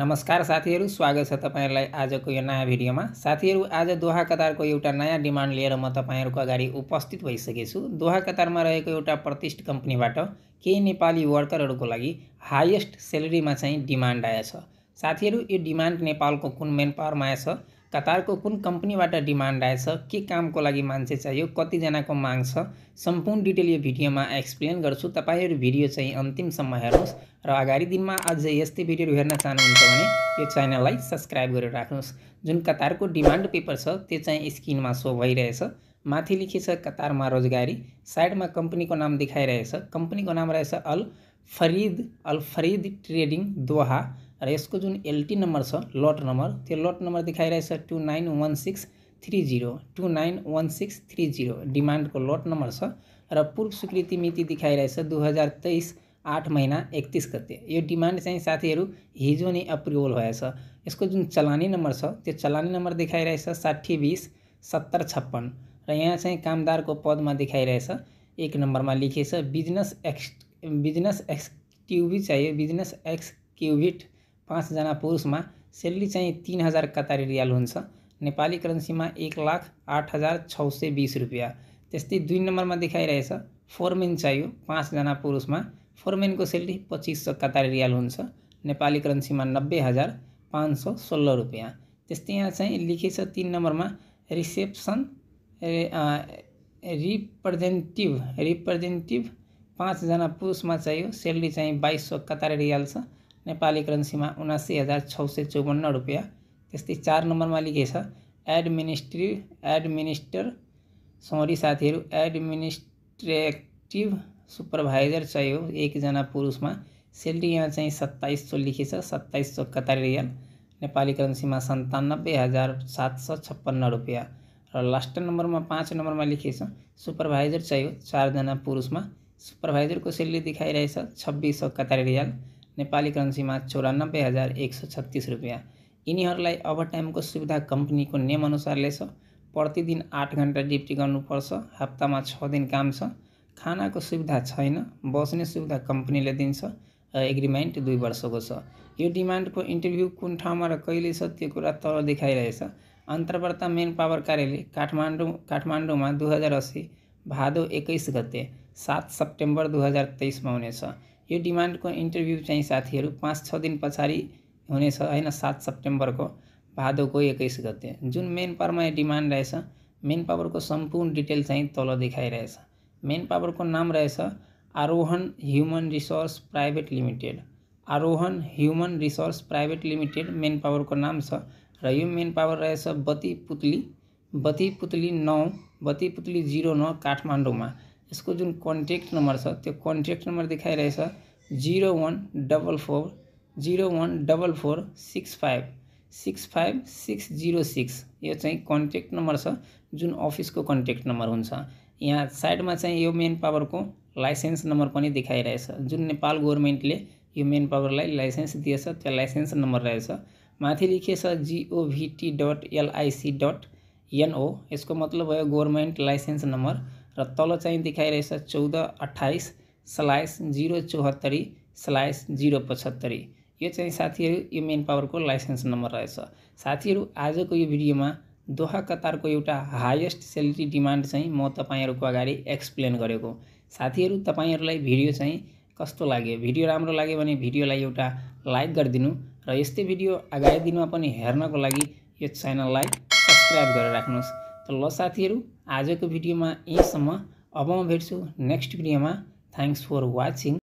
नमस्कार साथीहरू स्वागत छ तपाईँहरूलाई आजको यो नयाँ भिडियोमा साथीहरू आज दोहा कतारको एउटा नयाँ डिमान्ड लिएर म तपाईँहरूको अगाडि उपस्थित भइसकेछु दोहा कतारमा रहेको एउटा प्रतिष्ठ कम्पनीबाट केही नेपाली वर्करहरूको लागि हाइएस्ट सेलेरीमा चाहिँ डिमान्ड आएछ साथीहरू यो डिमान्ड नेपालको कुन मेन पावरमा आएछ कतारको कुन कम्पनीबाट डिमान्ड आएछ के कामको लागि मान्छे चाहियो कतिजनाको माग छ सम्पूर्ण डिटेल यो भिडियोमा एक्सप्लेन गर्छु तपाईँहरू भिडियो चाहिँ अन्तिमसम्म हेर्नुहोस् र अगाडि दिनमा अझ यस्तै भिडियोहरू हेर्न चाहनुहुन्छ भने यो च्यानललाई सब्सक्राइब गरेर राख्नुहोस् जुन कतारको डिमान्ड पेपर छ त्यो चाहिँ स्क्रिनमा सो भइरहेछ माथि लेखिएछ कतारमा रोजगारी साइडमा कम्पनीको नाम देखाइरहेछ कम्पनीको नाम रहेछ Al Farid Al Farid trading Doha और इसको जो L T number so lot number तो लॉट नंबर दिखाई रहा है sir two nine one six three zero two nine one six three zero demand को लॉट नंबर सो और पूर्व स्वीकृति मिति दिखाई रहे सर दो हज़ार तेईस आठ महीना एकतीस गते ये डिमांड चाहिए साथी हिजो नहीं अप्रूवल हो इसको जो चलानी नंबर छ त्यो नंबर दिखाई रहे साठी बीस सत्तर छप्पन्न कामदार यहाँ पद में दिखाई रहे एक में लिखे बिजनेस एक्स बिजनेस एक्स क्यूबी चाहिए बिजनेस एक्स क्यूबिट पुरुष में सैलरी चाहे तीन हजार कतारी रियल होी करेन्सी में एक लाख आठ हजार छ सौ बीस रुपया तस्ते दुई नंबर नम्बरमा रहे फोरमेन चाहिए पुरुष में फोरमेन को सैलरी पच्चीस सौ कतारी रियल होी करेन्सी में नब्बे हजार पाँच सौ सोलह रुपया तस्ते यहाँ लिखे तीन नंबर में रिसेप्सन रिप्रेजेन्टेटिभ रिप्रेजेन्टेटिभ पुरुष में चाहिए सैलरी चाहे बाईस सौ कतारी रियल छ नेपाली करेन्सीमा उनासी हजार छ सय चौवन्न रुपियाँ त्यस्तै चार नम्बरमा लेखे छ एडमिनिस्ट्री एडमिनिस्टर सरी साथीहरू एडमिनिस्ट्रेटिभ सुपरभाइजर चाहियो एकजना पुरुषमा सेल्री यहाँ चाहिँ सत्ताइस सौ लेखेछ सत्ताइस सौ कतार रियल नेपाली करेन्सीमा सन्तानब्बे हजार सात सौ छप्पन्न रुपियाँ र लास्ट नम्बरमा पाँच नम्बरमा लेखेको छ सुपरभाइजर चाहियो चारजना पुरुषमा सुपरभाइजरको सेल्री देखाइरहेछ छब्बिस सौ कतार रियल नेपाली करेन्सीमा चौरानब्बे हजार एक सय छत्तिस रुपियाँ यिनीहरूलाई ओभर टाइमको सुविधा कम्पनीको नियमअनुसारले छ प्रतिदिन आठ घन्टा ड्युटी गर्नुपर्छ हप्तामा छ दिन काम छ खानाको सुविधा छैन बस्ने सुविधा कम्पनीले दिन्छ एग्रिमेन्ट दुई वर्षको छ यो डिमान्डको इन्टरभ्यू कुन ठाउँमा र कहिले छ त्यो कुरा तल देखाइरहेछ अन्तर्वार्ता मेन पावर कार्यालय काठमाडौँ काठमाडौँमा दुई हजार असी भादो एक्काइस गते सात सेप्टेम्बर दुई हजार तेइसमा हुनेछ यो को इंटरव्यू चाहे साथी पांच छ दिन पछाड़ी होने है सात भादो को एक्काइस गते जो मेन पावर में डिमाण रहे मेन को संपूर्ण डिटेल चाहे तल रहे मेन को नाम रहे Arohan human resource private limited Arohan human resource private limited manpower को नाम छो मेन पावर रहे बत्ती पुतली बत्ती पुतली नौ बत्ती पुतली जीरो नौ में इसको जो कॉन्टैक्ट नंबर तो कॉन्टैक्ट नंबर दिखाई रहे zero one double four zero one double four six five six five six zero six ये चाहे कंटैक्ट नंबर जो अफिस को कंटैक्ट नंबर हो यहाँ में चाहिए यो मेन लाइसेंस नंबर भी दिखाई रहे जो नेपाल ने यह मेन पावर लाइसेंस दिए त्यो लाइसेंस नंबर रहे माथि लिखे GOVT dot LIC dot NO इसको मतलब भो गभर्मेन्ट लाइसेंस नंबर र तल चाहिँ देखाइरहेछ चौध अठाइस स्लाइस जिरो चौहत्तरी स्लाइस जिरो पचहत्तरी यो चाहिँ साथीहरू यो मेन पावरको लाइसेन्स नम्बर रहेछ साथीहरू आजको यो भिडियोमा दोहा कतारको एउटा हाइएस्ट सेलेरी डिमान्ड चाहिँ म तपाईँहरूको अगाडि एक्सप्लेन गरेको साथीहरू तपाईँहरूलाई भिडियो चाहिँ कस्तो लाग्यो भिडियो राम्रो लाग्यो भने भिडियोलाई एउटा लाइक गरिदिनु र यस्तै भिडियो आगामी दिनमा पनि हेर्नको लागि यो च्यानललाई सब्सक्राइब गरेर राख्नुहोस् ल साथीहरू आजको भिडियोमा यहीँसम्म अब म भेट्छु नेक्स्ट भिडियोमा थ्याङ्क्स फर वाचिङ